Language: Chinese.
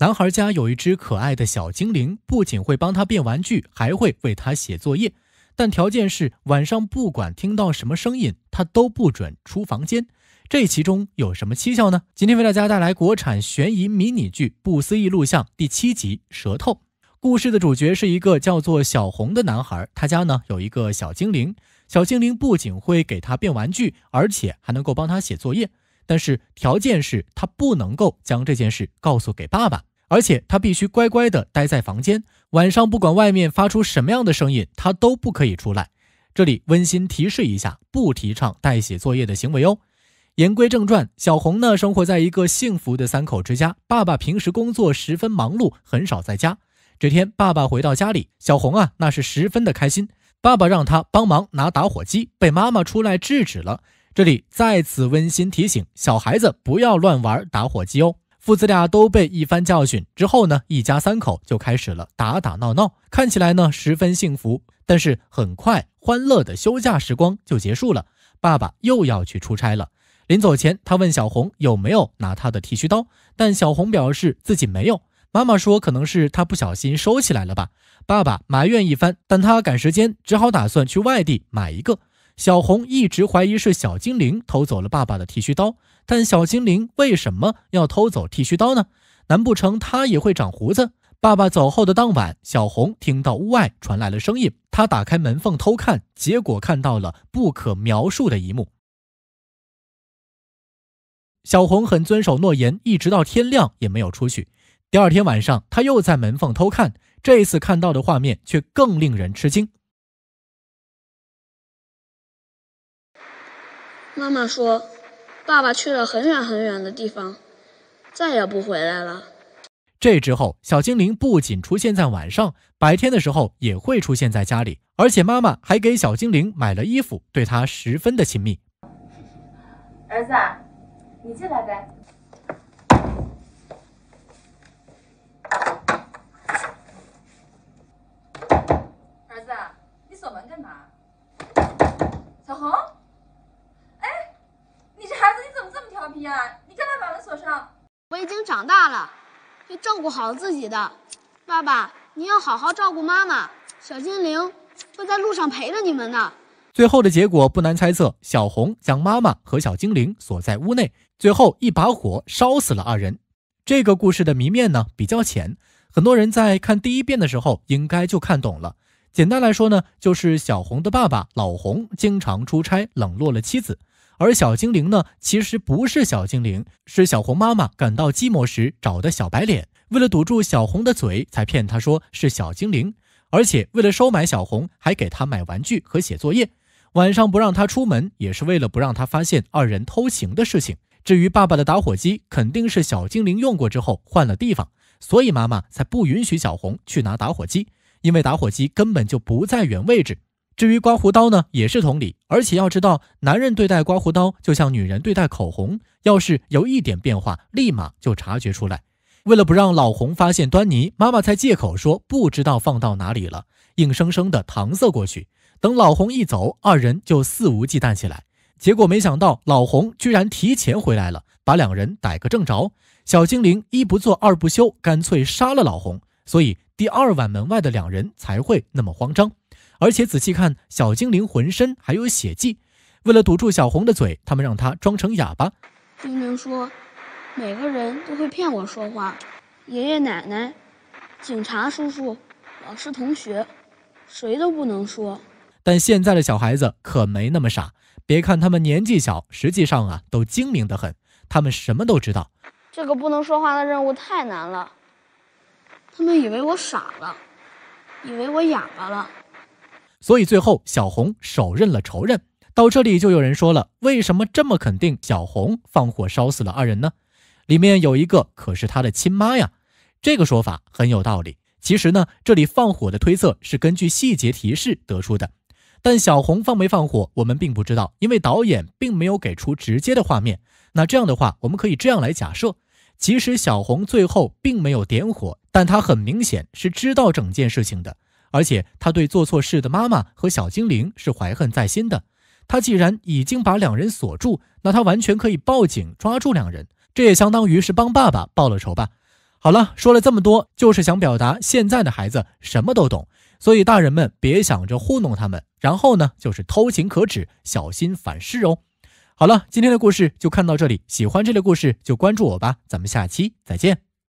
男孩家有一只可爱的小精灵，不仅会帮他变玩具，还会为他写作业，但条件是晚上不管听到什么声音，他都不准出房间。这其中有什么蹊跷呢？今天为大家带来国产悬疑迷你剧《不思议录像》第七集《舌头》。故事的主角是一个叫做小红的男孩，他家呢有一个小精灵，小精灵不仅会给他变玩具，而且还能够帮他写作业。但是条件是他不能够将这件事告诉给爸爸，而且他必须乖乖的待在房间。晚上不管外面发出什么样的声音，他都不可以出来。这里温馨提示一下，不提倡代写作业的行为哦。言归正传，小红呢生活在一个幸福的三口之家，爸爸平时工作十分忙碌，很少在家。这天爸爸回到家里，小红啊那是十分的开心。爸爸让他帮忙拿打火机，被妈妈出来制止了。这里再次温馨提醒：小孩子不要乱玩打火机哦。父子俩都被一番教训之后呢，一家三口就开始了打打闹闹，看起来呢十分幸福。但是很快，欢乐的休假时光就结束了，爸爸又要去出差了。临走前，他问小红有没有拿他的剃须刀，但小红表示自己没有。妈妈说可能是他不小心收起来了吧。爸爸埋怨一番，但他赶时间，只好打算去外地买一个。小红一直怀疑是小精灵偷走了爸爸的剃须刀，但小精灵为什么要偷走剃须刀呢？难不成他也会长胡子？爸爸走后的当晚，小红听到屋外传来了声音，她打开门缝偷看，结果看到了不可描述的一幕。小红很遵守诺言，一直到天亮也没有出去。第二天晚上，她又在门缝偷看，这次看到的画面却更令人吃惊。妈妈说：“爸爸去了很远很远的地方，再也不回来了。”这之后，小精灵不仅出现在晚上，白天的时候也会出现在家里，而且妈妈还给小精灵买了衣服，对它十分的亲密。儿子，你进来呗。你干嘛把门锁上？我已经长大了，会照顾好自己的。爸爸，你要好好照顾妈妈。小精灵会在路上陪着你们呢。最后的结果不难猜测，小红将妈妈和小精灵锁在屋内，最后一把火烧死了二人。这个故事的谜面呢比较浅，很多人在看第一遍的时候应该就看懂了。简单来说呢，就是小红的爸爸老红经常出差，冷落了妻子。而小精灵呢，其实不是小精灵，是小红妈妈感到寂寞时找的小白脸。为了堵住小红的嘴，才骗她说是小精灵。而且为了收买小红，还给她买玩具和写作业，晚上不让她出门，也是为了不让她发现二人偷情的事情。至于爸爸的打火机，肯定是小精灵用过之后换了地方，所以妈妈才不允许小红去拿打火机，因为打火机根本就不在原位置。至于刮胡刀呢，也是同理。而且要知道，男人对待刮胡刀就像女人对待口红，要是有一点变化，立马就察觉出来。为了不让老红发现端倪，妈妈才借口说不知道放到哪里了，硬生生的搪塞过去。等老红一走，二人就肆无忌惮起来。结果没想到老红居然提前回来了，把两人逮个正着。小精灵一不做二不休，干脆杀了老红。所以第二晚门外的两人才会那么慌张。而且仔细看，小精灵浑身还有血迹。为了堵住小红的嘴，他们让他装成哑巴。精灵说：“每个人都会骗我说话，爷爷奶奶、警察叔叔、老师同学，谁都不能说。”但现在的小孩子可没那么傻。别看他们年纪小，实际上啊，都精明得很。他们什么都知道。这个不能说话的任务太难了。他们以为我傻了，以为我哑巴了。所以最后，小红手刃了仇人。到这里，就有人说了，为什么这么肯定小红放火烧死了二人呢？里面有一个可是她的亲妈呀，这个说法很有道理。其实呢，这里放火的推测是根据细节提示得出的，但小红放没放火，我们并不知道，因为导演并没有给出直接的画面。那这样的话，我们可以这样来假设：即使小红最后并没有点火，但她很明显是知道整件事情的。而且他对做错事的妈妈和小精灵是怀恨在心的。他既然已经把两人锁住，那他完全可以报警抓住两人，这也相当于是帮爸爸报了仇吧。好了，说了这么多，就是想表达现在的孩子什么都懂，所以大人们别想着糊弄他们。然后呢，就是偷情可耻，小心反噬哦。好了，今天的故事就看到这里，喜欢这类故事就关注我吧，咱们下期再见。